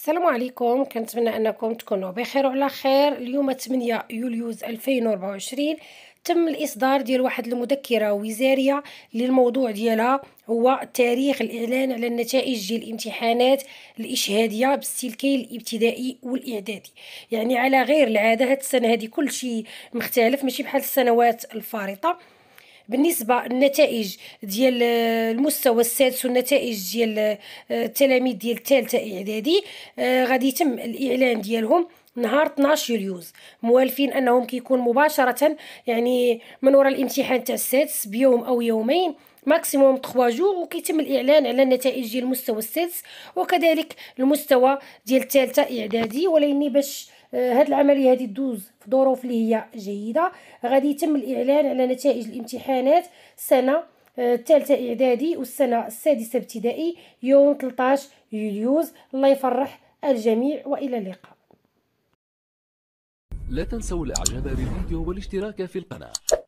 السلام عليكم كنتمنى انكم تكونوا بخير وعلى خير اليوم 8 يوليوز 2024 تم الاصدار ديال واحد المذكره وزاريه للموضوع ديالها هو تاريخ الاعلان على النتائج ديال الامتحانات الاشهاديه بالسلكي الابتدائي والاعدادي يعني على غير العاده هاد السنه هادي كلشي مختلف ماشي بحال السنوات الفارطه بالنسبه للنتائج ديال آه، المستوى السادس والنتائج ديال آه، التلاميذ ديال الثالثه اعدادي آه، غادي يتم الاعلان ديالهم نهار 12 يوليوز موالفين انهم كيكون مباشره يعني من وراء الامتحان تاع السادس بيوم او يومين ماكسيموم 3 جوغ وكيتم الاعلان على النتائج ديال المستوى السادس وكذلك المستوى ديال الثالثه اعدادي ولاني باش آه، هاد العمليه هادي دوز في ظروف اللي هي جيده غادي يتم الاعلان على نتائج الامتحانات سنه آه، الثالثه اعدادي والسنه السادسه ابتدائي يوم 13 يوليوز الله يفرح الجميع والى اللقاء لا تنسوا الاعجاب بالفيديو والاشتراك في القناه